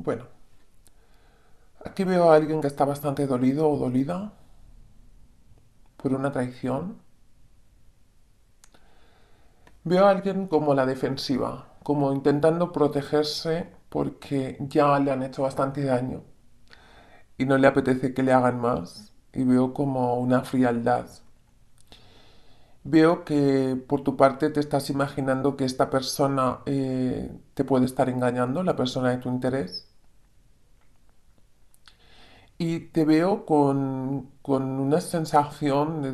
Bueno, aquí veo a alguien que está bastante dolido o dolida por una traición. Veo a alguien como la defensiva, como intentando protegerse porque ya le han hecho bastante daño y no le apetece que le hagan más. Y veo como una frialdad. Veo que por tu parte te estás imaginando que esta persona eh, te puede estar engañando, la persona de tu interés y te veo con, una sensación de,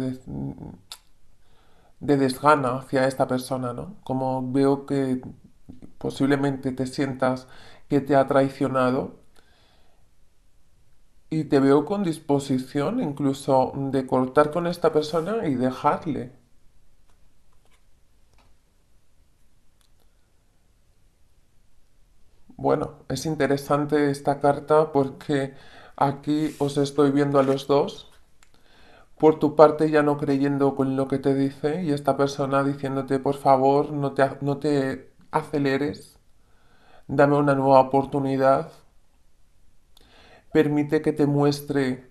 de, desgana hacia esta persona, ¿no? Como veo que posiblemente te sientas que te ha traicionado y te veo con disposición incluso de cortar con esta persona y dejarle. Bueno, es interesante esta carta porque Aquí os estoy viendo a los dos. Por tu parte ya no creyendo con lo que te dice y esta persona diciéndote por favor no te, no te aceleres, dame una nueva oportunidad, permite que te muestre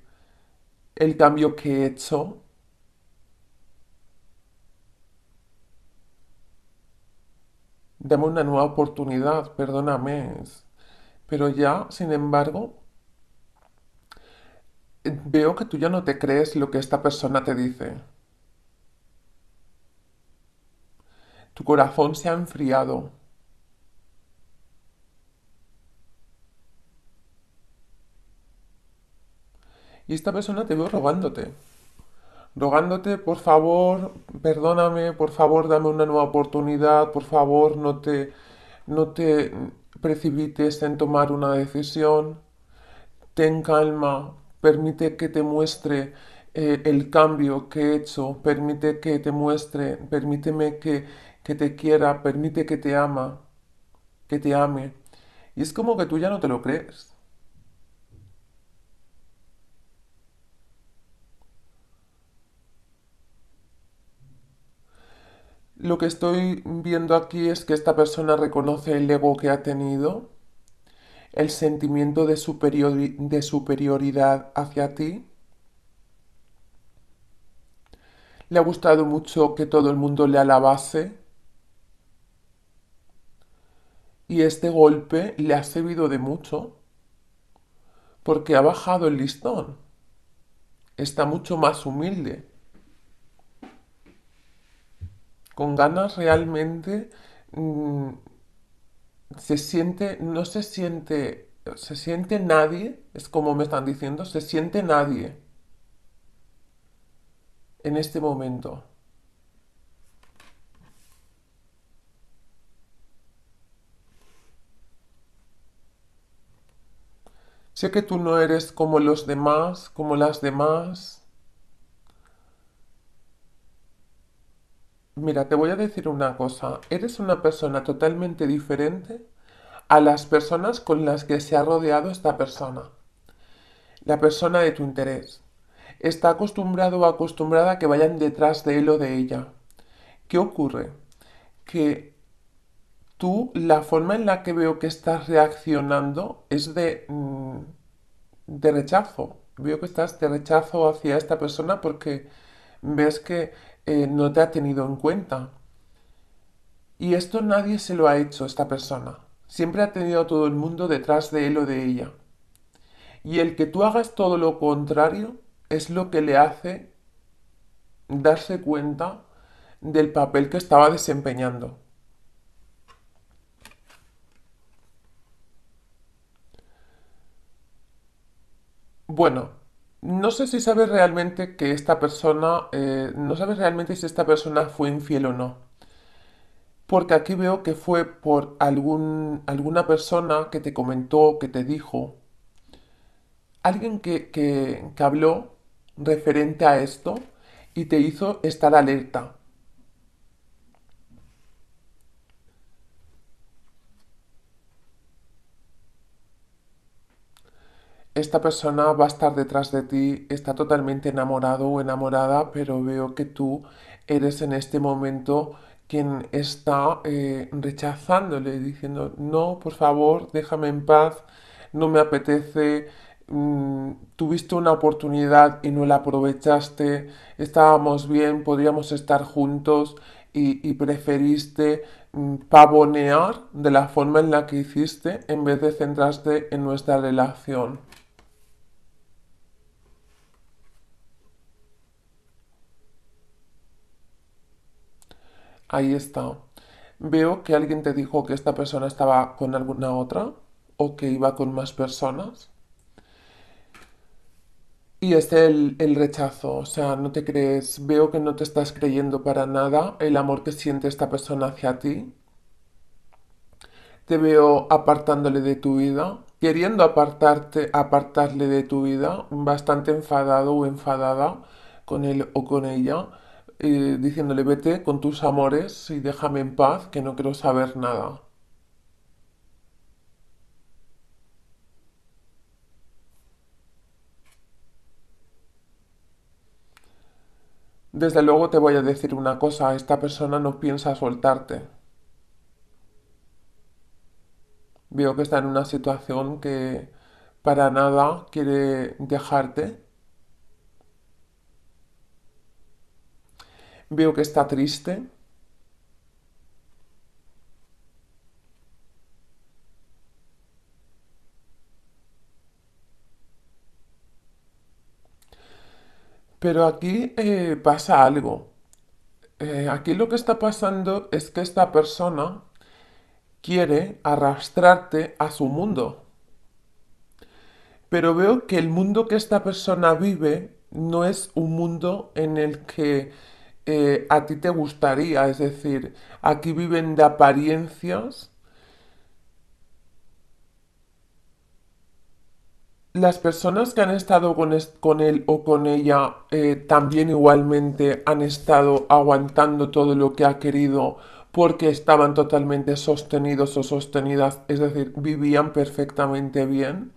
el cambio que he hecho. Dame una nueva oportunidad, perdóname. Pero ya, sin embargo, Veo que tú ya no te crees lo que esta persona te dice. Tu corazón se ha enfriado. Y esta persona te veo rogándote. Rogándote, por favor, perdóname, por favor, dame una nueva oportunidad, por favor, no te, no te precipites en tomar una decisión. Ten calma, permite que te muestre eh, el cambio que he hecho, permite que te muestre, permíteme que, que te quiera, permite que te ama, que te ame. Y es como que tú ya no te lo crees. Lo que estoy viendo aquí es que esta persona reconoce el ego que ha tenido, el sentimiento de, superioridad hacia ti? ¿Le ha gustado mucho que todo el mundo le alabase? Y este golpe le ha servido de mucho porque ha bajado el listón. Está mucho más humilde. Con ganas realmente mm, se siente, no se siente, se siente nadie, es como me están diciendo, se siente nadie en este momento. Sé que tú no eres como los demás, como las demás. Mira, te voy a decir una cosa. Eres una persona totalmente diferente a las personas con las que se ha rodeado esta persona. La persona de tu interés. Está acostumbrado o acostumbrada a que vayan detrás de él o de ella. ¿Qué ocurre? Que tú, la forma en la que veo que estás reaccionando es de, mm, de rechazo. Veo que estás de rechazo hacia esta persona porque ves que eh, no te ha tenido en cuenta. Y esto nadie se lo ha hecho a esta persona. Siempre ha tenido a todo el mundo detrás de él o de ella. Y el que tú hagas todo lo contrario es lo que le hace darse cuenta del papel que estaba desempeñando. Bueno, no sé si sabes realmente que esta persona, eh, no sabes realmente si esta persona fue infiel o no. Porque aquí veo que fue por algún, alguna persona que te comentó, que te dijo, alguien que, que habló referente a esto y te hizo estar alerta. esta persona va a estar detrás de ti, está totalmente enamorado o enamorada, pero veo que tú eres en este momento quien está eh, rechazándole, diciendo, no, por favor, déjame en paz, no me apetece, mm, tuviste una oportunidad y no la aprovechaste, estábamos bien, podríamos estar juntos y, preferiste mm, pavonear de la forma en la que hiciste en vez de centrarte en nuestra relación. Ahí está. Veo que alguien te dijo que esta persona estaba con alguna otra o que iba con más personas. Y es el, el rechazo, o sea, no te crees, veo que no te estás creyendo para nada el amor que siente esta persona hacia ti. Te veo apartándole de tu vida, queriendo apartarte, apartarle de tu vida, bastante enfadado o enfadada con él o con ella diciéndole vete con tus amores y déjame en paz, que no quiero saber nada. Desde luego te voy a decir una cosa, esta persona no piensa soltarte. Veo que está en una situación que para nada quiere dejarte veo que está triste. Pero aquí eh, pasa algo. Eh, aquí lo que está pasando es que esta persona quiere arrastrarte a su mundo. Pero veo que el mundo que esta persona vive no es un mundo en el que eh, a ti te gustaría. Es decir, aquí viven de apariencias. Las personas que han estado con, él o con ella eh, también igualmente han estado aguantando todo lo que ha querido porque estaban totalmente sostenidos o sostenidas, es decir, vivían perfectamente bien.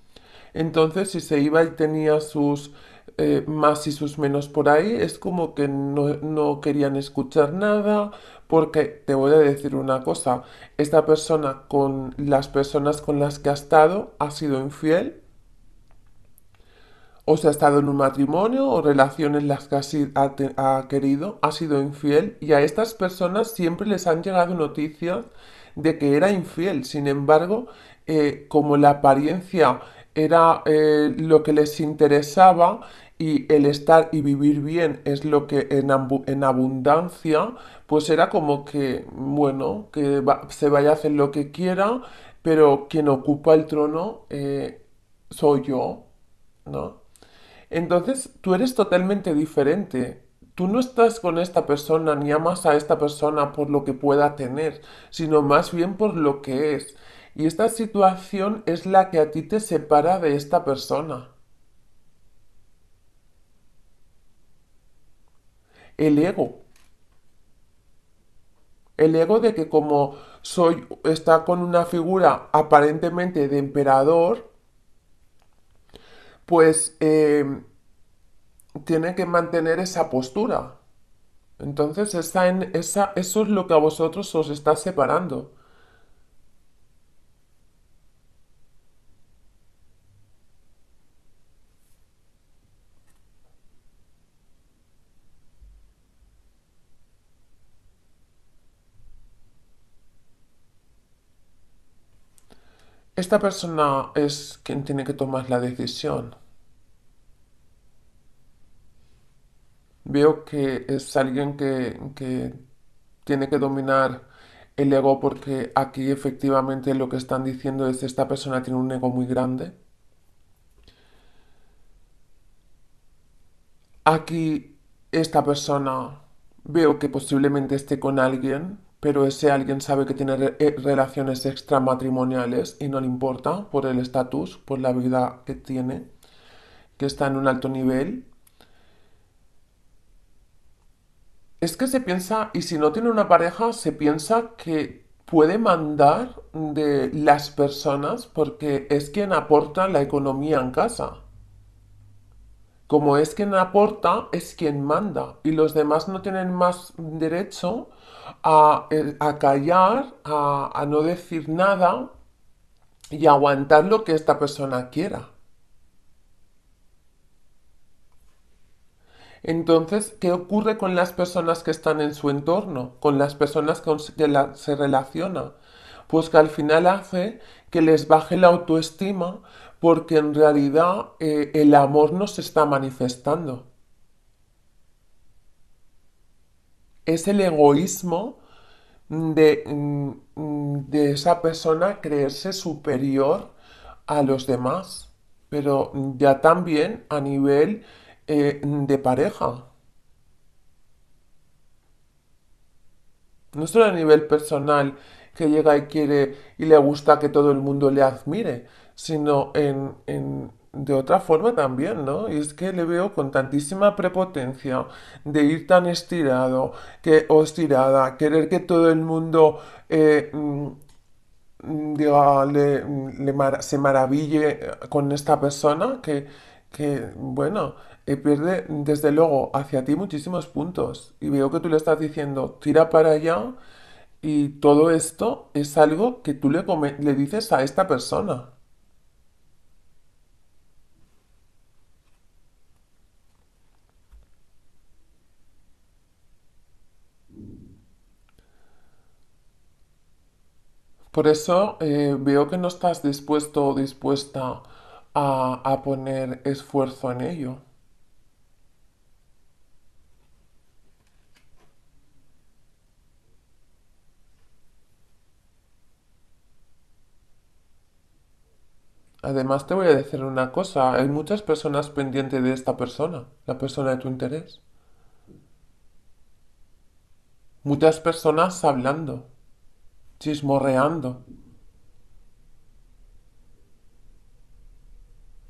Entonces, si se iba y tenía sus eh, más y sus menos por ahí, es como que no, querían escuchar nada, porque te voy a decir una cosa, esta persona con las personas con las que ha estado ha sido infiel, o se ha estado en un matrimonio o relaciones las que ha, querido, ha sido infiel y a estas personas siempre les han llegado noticias de que era infiel. Sin embargo, eh, como la apariencia era eh, lo que les interesaba y el estar y vivir bien es lo que en, abundancia, pues era como que, bueno, que se vaya a hacer lo que quiera, pero quien ocupa el trono eh, soy yo, ¿no? Entonces tú eres totalmente diferente. Tú no estás con esta persona ni amas a esta persona por lo que pueda tener, sino más bien por lo que es. Y esta situación es la que a ti te separa de esta persona. el ego. El ego de que como soy, está con una figura aparentemente de emperador, pues em, tiene que mantener esa postura. Entonces esa, eso es lo que a vosotros os está separando. Esta persona es quien tiene que tomar la decisión. Veo que es alguien que, tiene que dominar el ego porque aquí efectivamente lo que están diciendo es esta persona tiene un ego muy grande. Aquí esta persona veo que posiblemente esté con alguien pero ese alguien sabe que tiene eh, relaciones extramatrimoniales y no le importa por el estatus, por la vida que tiene, que está en un alto nivel. Es que se piensa, y si no tiene una pareja, se piensa que puede mandar de las personas porque es quien aporta la economía en casa. Como es quien aporta, es quien manda. Y los demás no tienen más derecho a, a callar, a, no decir nada y aguantar lo que esta persona quiera. Entonces, ¿qué ocurre con las personas que están en su entorno? Con las personas con que se relaciona. Pues que al final hace que les baje la autoestima porque en realidad eh, el amor no se está manifestando. es el egoísmo de, mm, de esa persona creerse superior a los demás, pero ya también a nivel eh, de pareja. No solo a nivel personal, que llega y quiere y le gusta que todo el mundo le admire, sino en de otra forma también, ¿no? Y es que le veo con tantísima prepotencia de ir tan estirado, que, o estirada, querer que todo el mundo eh, mm, diga, le, se maraville eh, con esta persona, que, bueno, eh, pierde desde luego hacia ti muchísimos puntos. Y veo que tú le estás diciendo, tira para allá. Y todo esto es algo que tú le, le dices a esta persona. Por eso eh, veo que no estás dispuesto o dispuesta a, a poner esfuerzo en ello. Además, te voy a decir una cosa, hay muchas personas pendientes de esta persona, la persona de tu interés. Muchas personas hablando chismorreando.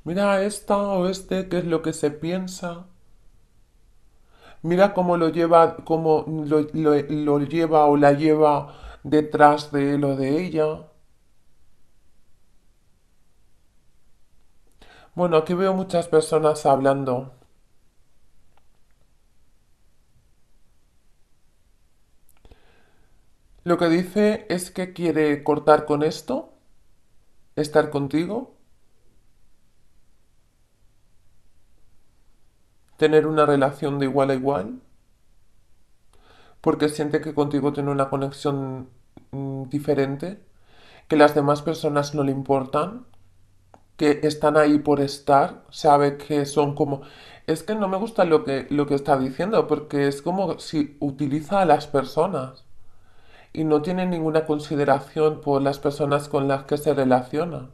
Mira esta o este qué es lo que se piensa. Mira cómo lo lleva, cómo lo lleva o la lleva detrás de él o de ella. Bueno, aquí veo muchas personas hablando. Lo que dice es que quiere cortar con esto, estar contigo, tener una relación de igual a igual, porque siente que contigo tiene una conexión mm, diferente, que las demás personas no le importan, que están ahí por estar, sabe que son como... Es que no me gusta lo que, lo que está diciendo, porque es como si utiliza a las personas y no tiene ninguna consideración por las personas con las que se relaciona.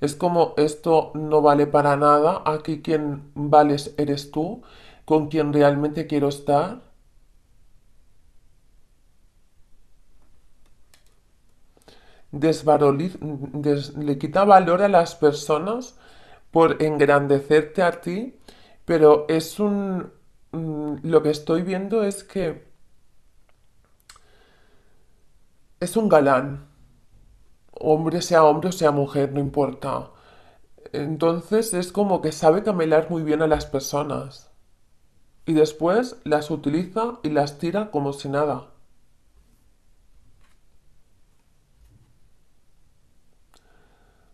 Es como esto no vale para nada, aquí quien vales eres tú, con quien realmente quiero estar. le quita valor a las personas por engrandecerte a ti, pero es un... Mm, lo que estoy viendo es que es un galán. Hombre, sea hombre o sea mujer, no importa. Entonces es como que sabe camelar muy bien a las personas. Y después las utiliza y las tira como si nada.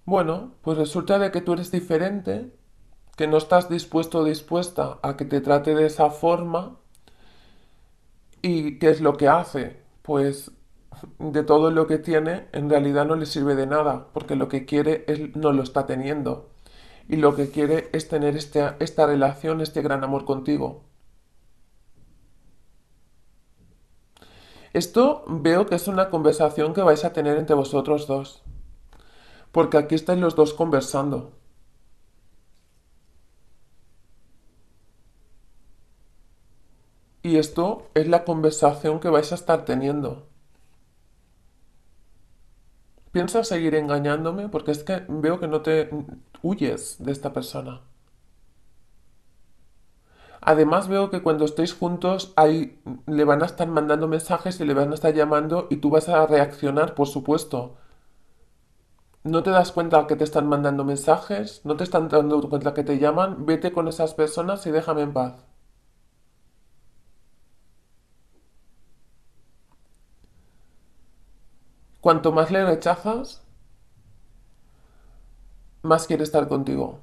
Bueno, pues resulta de que tú eres diferente, que no estás dispuesto o dispuesta a que te trate de esa forma. ¿Y qué es lo que hace? Pues de todo lo que tiene en realidad no le sirve de nada, porque lo que quiere es, no lo está teniendo. Y lo que quiere es tener este, esta relación, este gran amor contigo. Esto veo que es una conversación que vais a tener entre vosotros dos. Porque aquí estáis los dos conversando. Y esto es la conversación que vais a estar teniendo. ¿Piensas seguir engañándome? Porque es que veo que no te huyes de esta persona. Además veo que cuando estéis juntos le van a estar mandando mensajes y le van a estar llamando y tú vas a reaccionar, por supuesto. ¿No te das cuenta que te están mandando mensajes? ¿No te están dando cuenta que te llaman? Vete con esas personas y déjame en paz. Cuanto más le rechazas, más quiere estar contigo.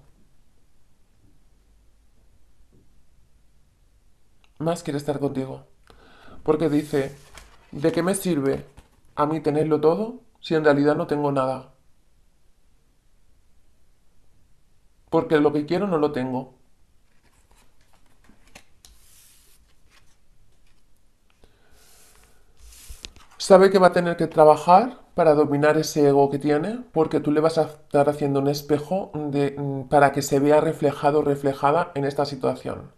Más quiere estar contigo. Porque dice, ¿de qué me sirve a mí tenerlo todo si en realidad no tengo nada? Porque lo que quiero no lo tengo. sabe que va a tener que trabajar para dominar ese ego que tiene, porque tú le vas a estar haciendo un espejo mm, para que se vea reflejado o reflejada en esta situación.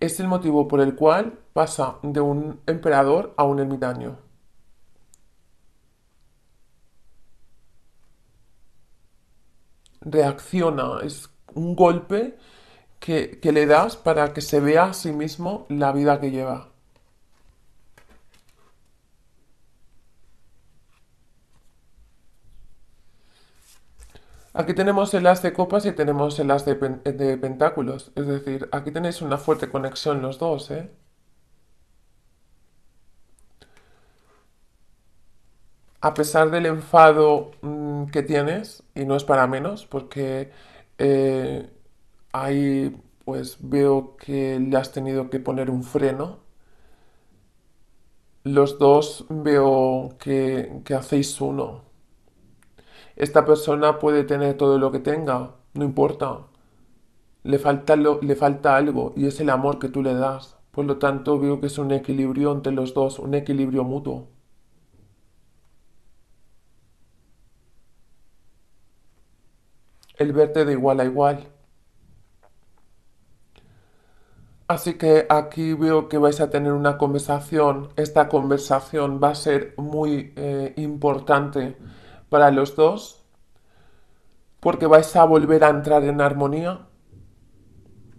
Es el motivo por el cual pasa de un emperador a un ermitaño. Reacciona, es un golpe que, le das para que se vea a sí mismo la vida que lleva. Aquí tenemos el as de copas y tenemos el as de, pentáculos. Es decir, aquí tenéis una fuerte conexión los dos, ¿eh? A pesar del enfado mm, que tienes, y no es para menos, porque eh, ahí pues veo que le has tenido que poner un freno. Los dos veo que, que hacéis uno. Esta persona puede tener todo lo que tenga, no importa. Le falta, le falta algo y es el amor que tú le das. Por lo tanto, veo que es un equilibrio entre los dos, un equilibrio mutuo. El verte de igual a igual. Así que aquí veo que vais a tener una conversación. Esta conversación va a ser muy eh, importante para los dos porque vais a volver a entrar en armonía.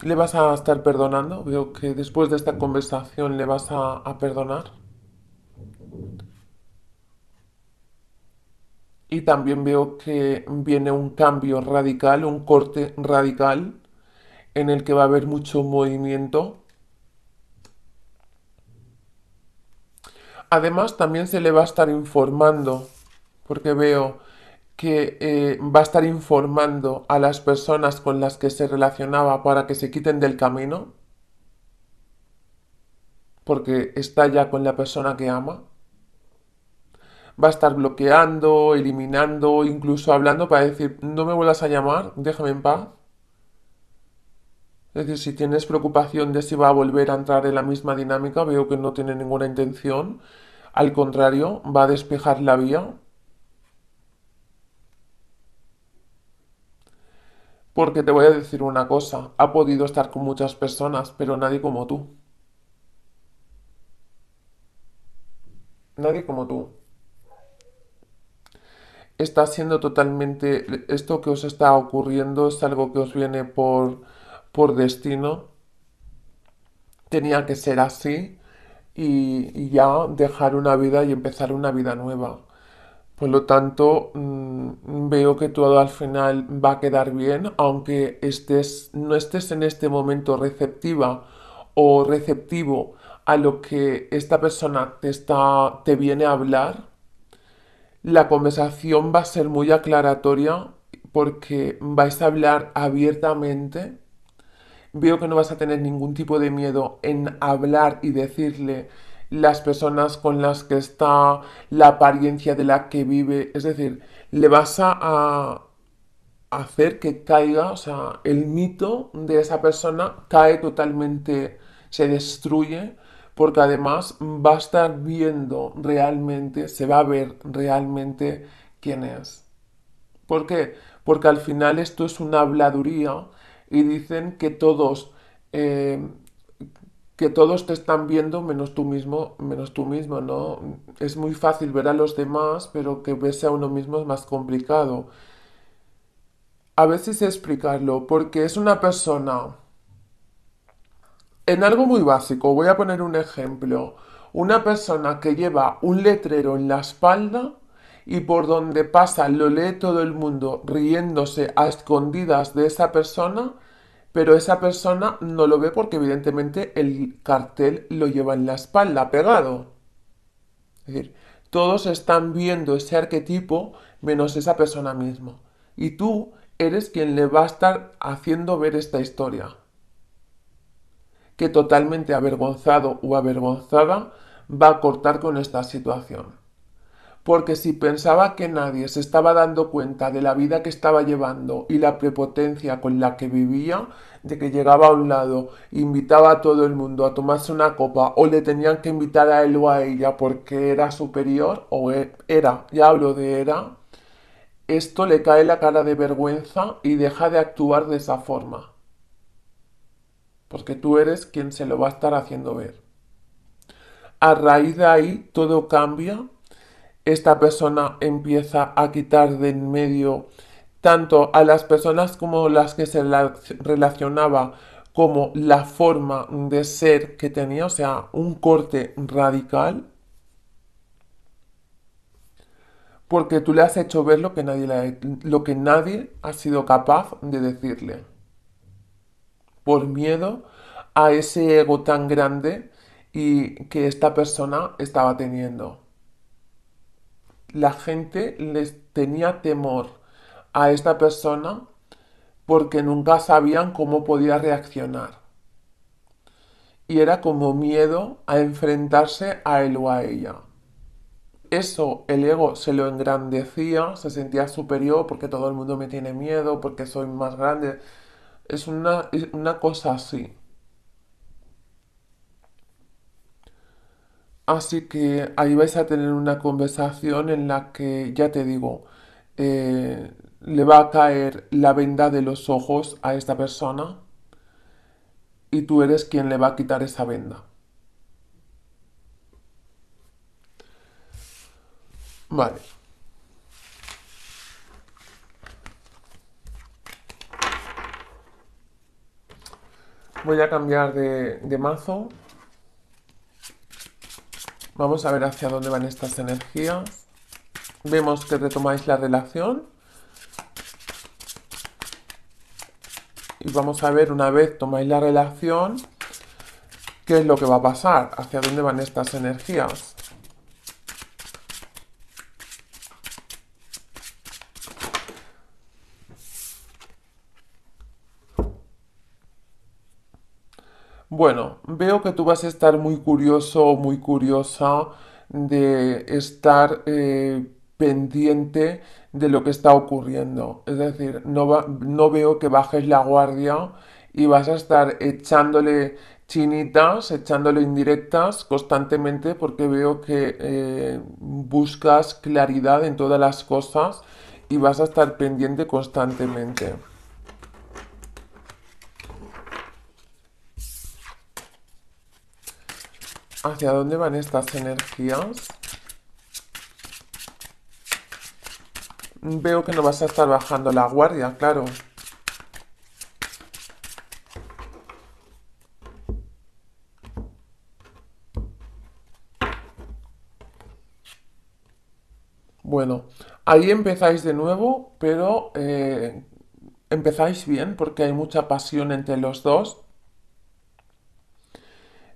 Le vas a estar perdonando. Veo que después de esta conversación le vas a perdonar. Y también veo que viene un cambio radical, un corte radical en el que va a haber mucho movimiento. Además, también se le va a estar informando, porque veo que eh, va a estar informando a las personas con las que se relacionaba para que se quiten del camino, porque está ya con la persona que ama. Va a estar bloqueando, eliminando, incluso hablando para decir, no me vuelvas a llamar, déjame en paz. Es decir, si tienes preocupación de si va a volver a entrar en la misma dinámica, veo que no tiene ninguna intención. Al contrario, va a despejar la vía. Porque te voy a decir una cosa, ha podido estar con muchas personas, pero nadie como tú. Nadie como tú. Está siendo totalmente... Esto que os está ocurriendo es algo que os viene por por destino tenía que ser así y, ya dejar una vida y empezar una vida nueva. Por lo tanto, mm, veo que todo al final va a quedar bien, aunque estés, no estés en este momento receptiva o receptivo a lo que esta persona está, te viene a hablar, la conversación va a ser muy aclaratoria porque vais a hablar abiertamente veo que no vas a tener ningún tipo de miedo en hablar y decirle las personas con las que está, la apariencia de la que vive, es decir, le vas a, hacer que caiga, o sea, el mito de esa persona cae totalmente, se destruye, porque además va a estar viendo realmente, se va a ver realmente quién es. ¿Por qué? Porque al final esto es una habladuría y dicen que todos, eh, que todos te están viendo menos tú mismo, menos tú mismo, ¿no? Es muy fácil ver a los demás, pero que vese a uno mismo es más complicado. A ver veces explicarlo, porque es una persona en algo muy básico, voy a poner un ejemplo. Una persona que lleva un letrero en la espalda y por donde pasa lo lee todo el mundo riéndose a escondidas de esa persona, pero esa persona no lo ve porque evidentemente el cartel lo lleva en la espalda pegado. Es decir, todos están viendo ese arquetipo menos esa persona misma. Y tú eres quien le va a estar haciendo ver esta historia. Que totalmente avergonzado o avergonzada va a cortar con esta situación porque si pensaba que nadie se estaba dando cuenta de la vida que estaba llevando y la prepotencia con la que vivía, de que llegaba a un lado, invitaba a todo el mundo a tomarse una copa o le tenían que invitar a él o a ella porque era superior o e, era, ya hablo de era, esto le cae la cara de vergüenza y deja de actuar de esa forma. Porque tú eres quien se lo va a estar haciendo ver. A raíz de ahí todo cambia esta persona empieza a quitar de en medio tanto a las personas como las que se relacionaba como la forma de ser que tenía, o sea, un corte radical, porque tú le has hecho ver lo que nadie, lo que nadie ha sido capaz de decirle, por miedo a ese ego tan grande y que esta persona estaba teniendo la gente les tenía temor a esta persona porque nunca sabían cómo podía reaccionar. Y era como miedo a enfrentarse a él o a ella. Eso el ego se lo engrandecía, se sentía superior porque todo el mundo me tiene miedo, porque soy más grande. Es una, una cosa así. Así que ahí vais a tener una conversación en la que, ya te digo, eh, le va a caer la venda de los ojos a esta persona y tú eres quien le va a quitar esa venda. Vale. Voy a cambiar de mazo. Vamos a ver hacia dónde van estas energías. Vemos que retomáis la relación. Y vamos a ver una vez tomáis la relación, qué es lo que va a pasar, hacia dónde van estas energías. Bueno, veo que tú vas a estar muy curioso o muy curiosa de estar eh, pendiente de lo que está ocurriendo. Es decir, no, veo que bajes la guardia y vas a estar echándole chinitas, echándole indirectas constantemente porque veo que eh, buscas claridad en todas las cosas y vas a estar pendiente constantemente. hacia dónde van estas energías. Veo que no vas a estar bajando la guardia, claro. Bueno, ahí empezáis de nuevo, pero eh, empezáis bien porque hay mucha pasión entre los dos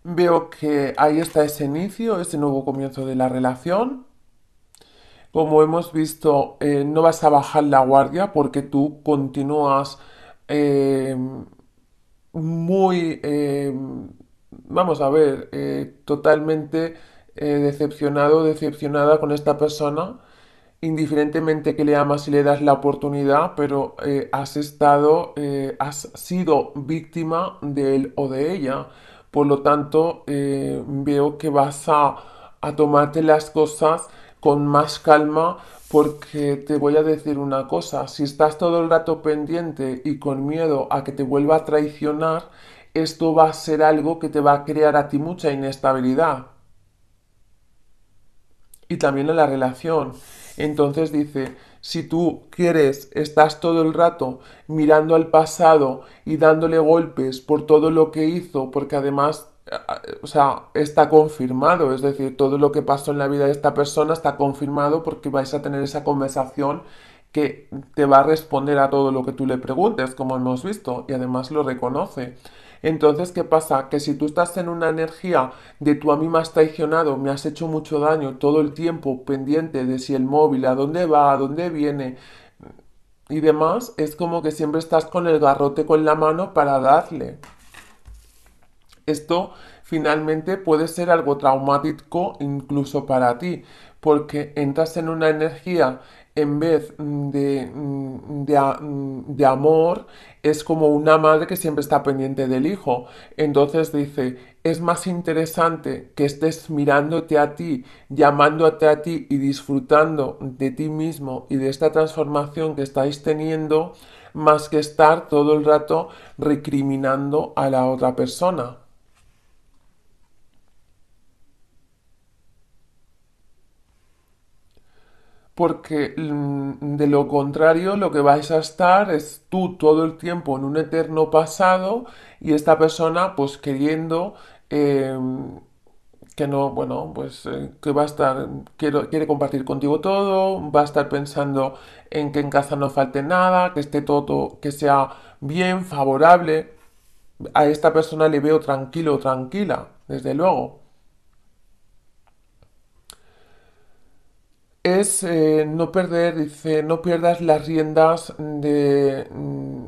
veo que ahí está ese inicio, ese nuevo comienzo de la relación. Como hemos visto, eh, no vas a bajar la guardia porque tú continúas eh, muy, eh, vamos a ver, totalmente decepcionado, decepcionada con esta persona. Indiferentemente que le amas y le das la oportunidad, pero has estado, has sido víctima de él o de ella por lo tanto, eh, veo que vas a, a tomarte las cosas con más calma porque te voy a decir una cosa, si estás todo el rato pendiente y con miedo a que te vuelva a traicionar, esto va a ser algo que te va a crear a ti mucha inestabilidad. Y también a la relación. Entonces dice, si tú quieres, estás todo el rato mirando al pasado y dándole golpes por todo lo que hizo, porque además, eh, eh, sea, está confirmado, es decir, todo lo que pasó en la vida de esta persona está confirmado porque vais a tener esa conversación que te va a responder a todo lo que tú le preguntes, como hemos visto, y además lo reconoce. Entonces, ¿qué pasa? Que si tú estás en una energía de tú a mí me has traicionado, me has hecho mucho daño todo el tiempo pendiente de si el móvil, a dónde va, a dónde viene y demás, es como que siempre estás con el garrote con la mano para darle. Esto finalmente puede ser algo traumático incluso para ti, porque entras en una energía en vez mm, mm, de, amor, es como una madre que siempre está pendiente del hijo. Entonces dice, es más interesante que estés mirándote a ti, llamándote a ti y disfrutando de ti mismo y de esta transformación que estáis teniendo, más que estar todo el rato recriminando a la otra persona. porque mm, de lo contrario lo que vais a estar es tú todo el tiempo en un eterno pasado y esta persona pues queriendo em, que no, bueno, pues eh, que va a estar, quiere compartir contigo todo, va a estar pensando en que en casa no falte nada, que esté todo, que sea bien, favorable. A esta persona le veo tranquilo, tranquila, desde luego. es eh, no perder, dice, no pierdas las riendas de, mm,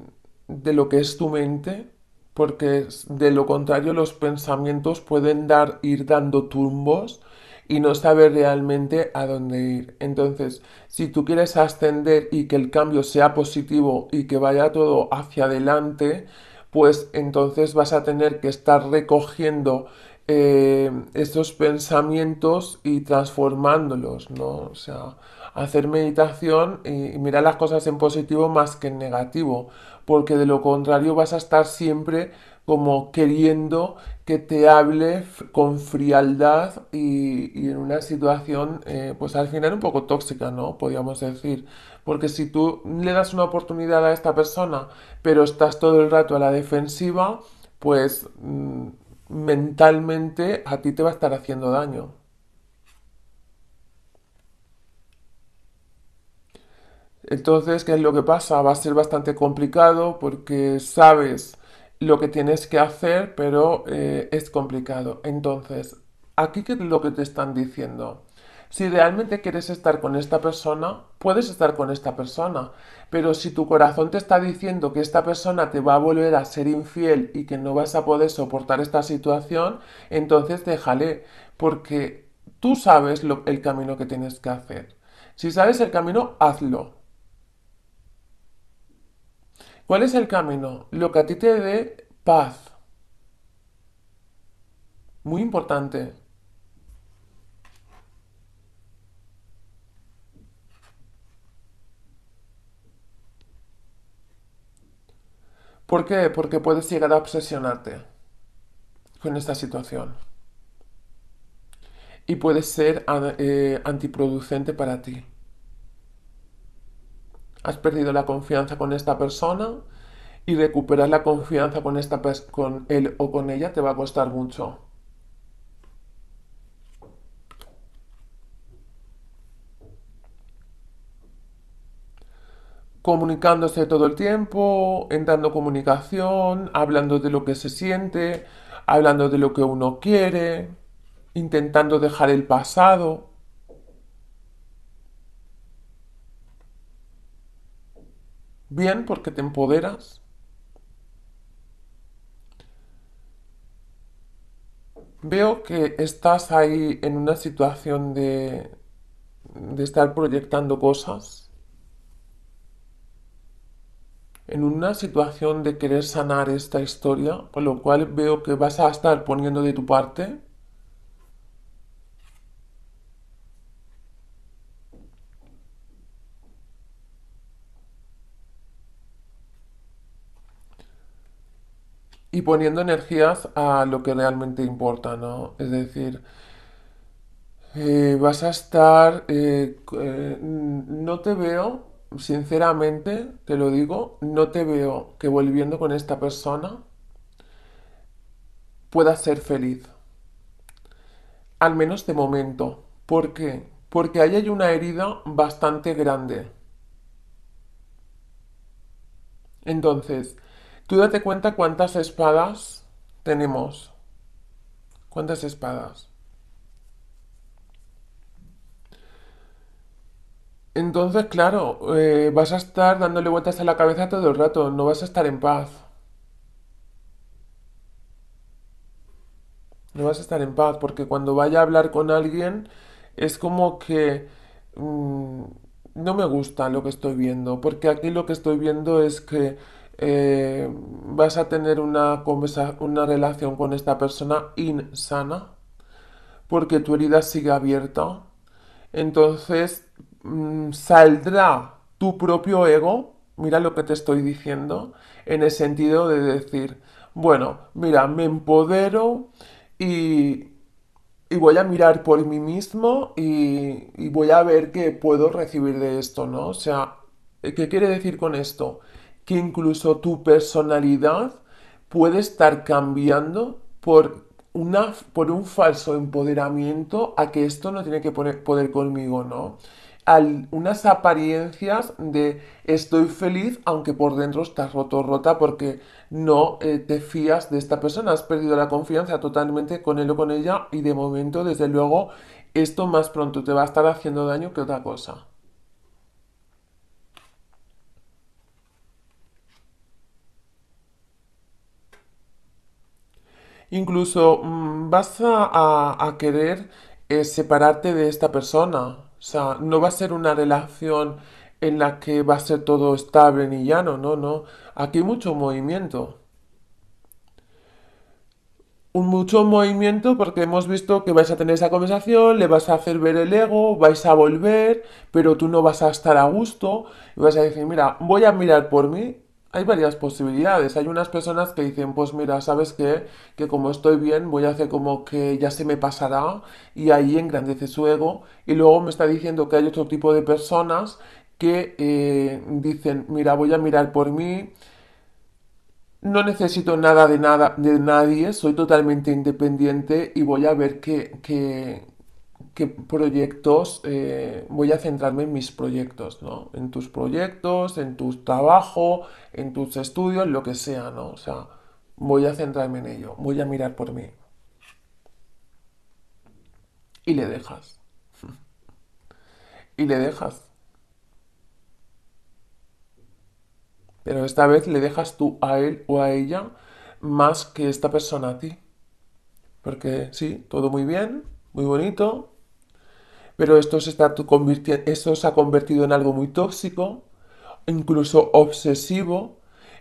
de lo que es tu mente, porque de lo contrario los pensamientos pueden dar, ir dando tumbos y no saber realmente a dónde ir. Entonces, si tú quieres ascender y que el cambio sea positivo y que vaya todo hacia adelante, pues entonces vas a tener que estar recogiendo esos eh, estos pensamientos y transformándolos, ¿no? O sea, hacer meditación y, mirar las cosas en positivo más que en negativo, porque de lo contrario vas a estar siempre como queriendo que te hable con frialdad y, en una situación, eh, pues al final un poco tóxica, ¿no? Podríamos decir. Porque si tú le das una oportunidad a esta persona, pero estás todo el rato a la defensiva, pues... Mm, mentalmente a ti te va a estar haciendo daño. Entonces, ¿qué es lo que pasa? Va a ser bastante complicado porque sabes lo que tienes que hacer, pero eh, es complicado. Entonces, aquí qué es lo que te están diciendo. Si realmente quieres estar con esta persona, puedes estar con esta persona. Pero si tu corazón te está diciendo que esta persona te va a volver a ser infiel y que no vas a poder soportar esta situación, entonces déjale, porque tú sabes el camino que tienes que hacer. Si sabes el camino, hazlo. ¿Cuál es el camino? Lo que a ti te dé paz. Muy importante. ¿Por qué? Porque puedes llegar a obsesionarte con esta situación. Y puede ser eh, antiproducente para ti. Has perdido la confianza con esta persona y recuperar la confianza con, esta con él o con ella te va a costar mucho. comunicándose todo el tiempo, entrando comunicación, hablando de lo que se siente, hablando de lo que uno quiere, intentando dejar el pasado. Bien, porque te empoderas. Veo que estás ahí en una situación de, de estar proyectando cosas en una situación de querer sanar esta historia, por lo cual veo que vas a estar poniendo de tu parte. Y poniendo energías a lo que realmente importa, ¿no? Es decir, eh, vas a estar... Eh, eh, no te veo sinceramente, te lo digo, no te veo que volviendo con esta persona puedas ser feliz. Al menos de momento. ¿Por qué? Porque ahí hay una herida bastante grande. Entonces, tú date cuenta cuántas espadas tenemos. ¿Cuántas espadas? Entonces, claro, eh, vas a estar dándole vueltas a la cabeza todo el rato, no vas a estar en paz. No vas a estar en paz, porque cuando vaya a hablar con alguien es como que mm, no me gusta lo que estoy viendo, porque aquí lo que estoy viendo es que eh, vas a tener una, una relación con esta persona insana, porque tu herida sigue abierta. Entonces Mm, saldrá tu propio ego, mira lo que te estoy diciendo, en el sentido de decir, bueno, mira, me empodero y, y voy a mirar por mí mismo y, voy a ver qué puedo recibir de esto, ¿no? O sea, ¿qué quiere decir con esto? Que incluso tu personalidad puede estar cambiando por, una, por un falso empoderamiento a que esto no tiene que poner, poder conmigo, ¿no? unas apariencias de estoy feliz aunque por dentro estás roto rota porque no eh, te fías de esta persona, has perdido la confianza totalmente con él o con ella y de momento desde luego esto más pronto te va a estar haciendo daño que otra cosa. Incluso mm, vas a, querer eh, separarte de esta persona, o sea, no va a ser una relación en la que va a ser todo estable ni llano, no, no. Aquí hay mucho movimiento. Un mucho movimiento porque hemos visto que vais a tener esa conversación, le vas a hacer ver el ego, vais a volver, pero tú no vas a estar a gusto y vas a decir, mira, voy a mirar por mí hay varias posibilidades. Hay unas personas que dicen, pues mira, ¿sabes qué? Que como estoy bien, voy a hacer como que ya se me pasará y ahí engrandece su ego. Y luego me está diciendo que hay otro tipo de personas que eh, dicen, mira, voy a mirar por mí, no necesito nada de nada de nadie, soy totalmente independiente y voy a ver qué que, qué proyectos eh, voy a centrarme en mis proyectos, ¿no? En tus proyectos, en tu trabajo, en tus estudios, lo que sea, ¿no? O sea, voy a centrarme en ello, voy a mirar por mí. Y le dejas. y le dejas. Pero esta vez le dejas tú a él o a ella más que esta persona a ti. Porque sí, todo muy bien, muy bonito, pero esto se, está se ha convertido en algo muy tóxico, incluso obsesivo,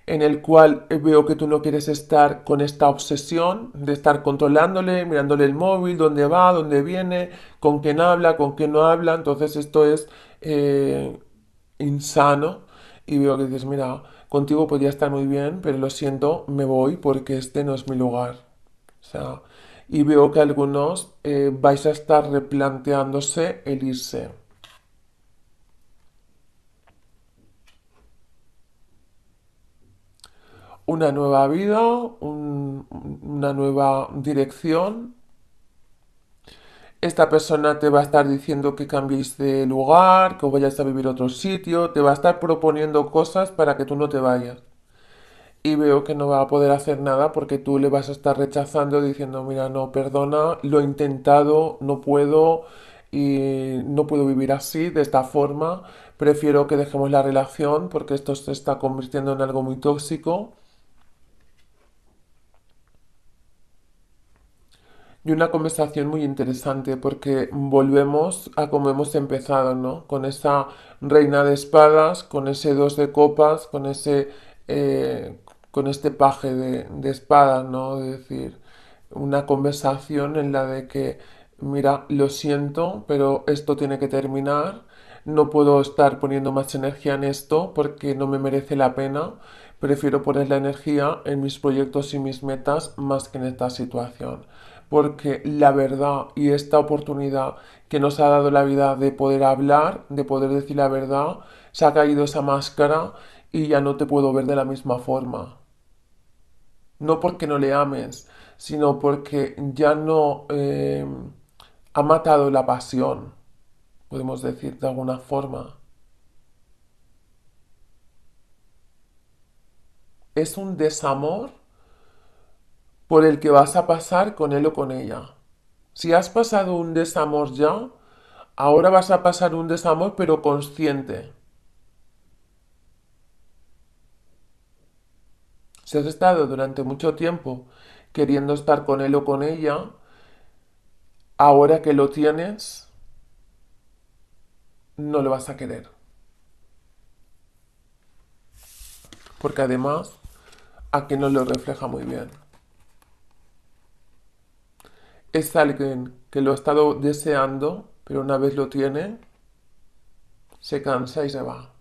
en el cual veo que tú no quieres estar con esta obsesión de estar controlándole, mirándole el móvil, dónde va, dónde viene, con quién habla, con quién no habla. Entonces esto es eh, insano y veo que dices, mira, contigo podría estar muy bien, pero lo siento, me voy porque este no es mi lugar. O sea, y veo que algunos eh, vais a estar replanteándose el irse. Una nueva vida, una nueva dirección. Esta persona te va a estar diciendo que cambies de lugar, que vayas a vivir a otro sitio, te va a estar proponiendo cosas para que tú no te vayas y veo que no va a poder hacer nada porque tú le vas a estar rechazando diciendo, mira, no, perdona, lo he intentado, no puedo y no puedo vivir así, de esta forma, prefiero que dejemos la relación porque esto se está convirtiendo en algo muy tóxico. Y una conversación muy interesante porque volvemos a como hemos empezado, ¿no? Con esa reina de espadas, con ese dos de copas, con ese eh, con este paje de, espada, ¿no? Es decir, una conversación en la de que, mira, lo siento, pero esto tiene que terminar, no puedo estar poniendo más energía en esto porque no me merece la pena, prefiero poner la energía en mis proyectos y mis metas más que en esta situación. Porque la verdad y esta oportunidad que nos ha dado la vida de poder hablar, de poder decir la verdad, se ha caído esa máscara y ya no te puedo ver de la misma forma no porque no le ames, sino porque ya no eh, ha matado la pasión, podemos decir de alguna forma. Es un desamor por el que vas a pasar con él o con ella. Si has pasado un desamor ya, ahora vas a pasar un desamor pero consciente. Si has estado durante mucho tiempo queriendo estar con él o con ella, ahora que lo tienes, no lo vas a querer. Porque además, aquí no lo refleja muy bien. Es alguien que lo ha estado deseando, pero una vez lo tiene, se cansa y se va.